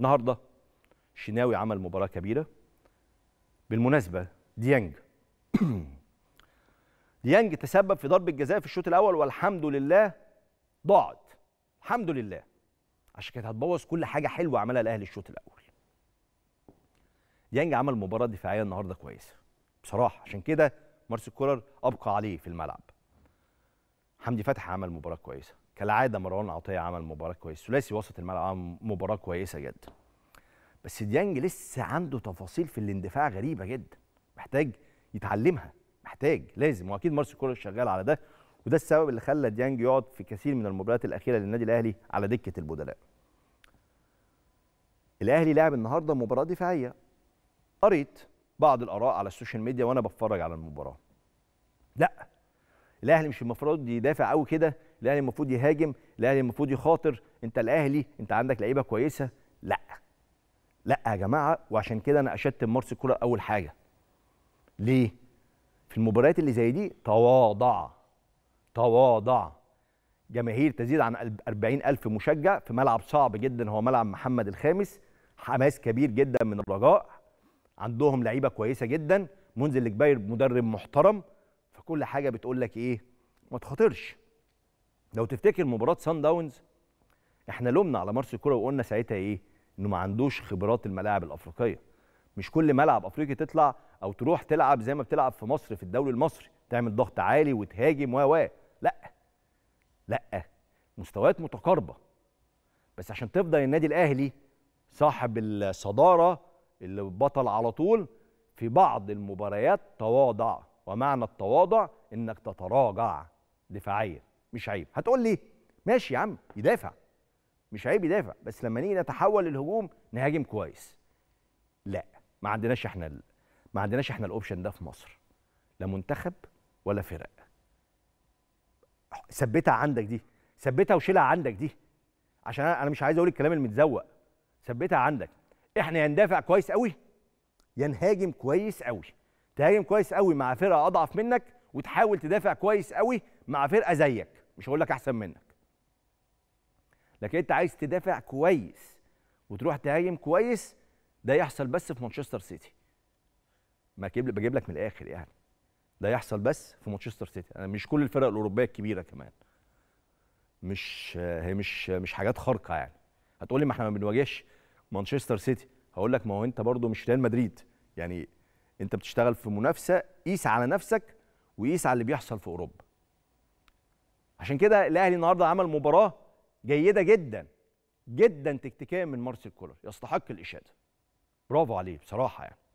النهارده الشناوي عمل مباراه كبيره بالمناسبه ديانج ديانج تسبب في ضربه جزاء في الشوط الاول والحمد لله ضاعت الحمد لله عشان كانت هتبوظ كل حاجه حلوه عملها الاهلي الشوط الاول ديانج عمل مباراه دفاعيه النهارده كويسه بصراحه عشان كده مارسيل كولر ابقى عليه في الملعب حمدي فتحي عمل مباراه كويسه كالعاده مروان عطيه عمل مباراه كويسه ثلاثي وسط الملعب عمل مباراه كويسه جدا بس ديانج لسه عنده تفاصيل في الاندفاع غريبه جدا محتاج يتعلمها محتاج لازم واكيد مارسيل كولر شغال على ده وده السبب اللي خلى ديانج يقعد في كثير من المباريات الاخيره للنادي الاهلي على دكه البدلاء الاهلي لعب النهارده مباراه دفاعيه قريت بعض الاراء على السوشيال ميديا وانا بتفرج على المباراه لا الاهلي مش المفروض يدافع قوي كده الاهلي المفروض يهاجم الاهلي المفروض يخاطر انت الاهلي انت عندك لعيبه كويسه لا لا يا جماعه وعشان كده انا اشتم مارس الكوره اول حاجه ليه في المباريات اللي زي دي تواضع تواضع جماهير تزيد عن 40 ألف مشجع في ملعب صعب جدا هو ملعب محمد الخامس حماس كبير جدا من الرجاء عندهم لعيبه كويسه جدا منزل الكبير مدرب محترم فكل حاجه بتقول لك ايه ما تخاطرش لو تفتكر مباراه سان داونز احنا لومنا على مارسيل كولر وقلنا ساعتها ايه انه ما عندوش خبرات الملاعب الافريقيه مش كل ملعب افريقي تطلع او تروح تلعب زي ما بتلعب في مصر في الدوري المصري تعمل ضغط عالي وتهاجم و لا لا مستويات متقاربه بس عشان تفضل النادي الاهلي صاحب الصداره اللي بطل على طول في بعض المباريات تواضع ومعنى التواضع انك تتراجع دفاعيا مش عيب هتقول لي ماشي يا عم يدافع مش عيب يدافع بس لما نيجي نتحول للهجوم نهاجم كويس لا ما عندناش احنا ال... ما عندناش احنا الاوبشن ده في مصر لا منتخب ولا فرق ثبتها عندك دي ثبتها وشيلها عندك دي عشان انا مش عايز اقول الكلام المتزوق ثبتها عندك احنا يا ندافع كويس قوي يا نهاجم كويس قوي تهاجم كويس قوي مع فرقه اضعف منك وتحاول تدافع كويس قوي مع فرقه زيك مش هقول لك احسن منك لكن انت عايز تدافع كويس وتروح تهاجم كويس ده يحصل بس في مانشستر سيتي ما بجيب لك من الاخر يعني ده يحصل بس في مانشستر سيتي انا مش كل الفرق الاوروبيه الكبيره كمان مش هي مش مش حاجات خارقه يعني هتقول لي ما احنا ما بنواجهش مانشستر سيتي هقول لك ما هو انت برضو مش ريال مدريد يعني انت بتشتغل في منافسه قيس على نفسك وقيس على اللي بيحصل في اوروبا عشان كده الاهلي النهارده عمل مباراه جيده جدا جدا تكتيكيا من مارسيل كولر يستحق الاشاده برافو عليه بصراحه يعني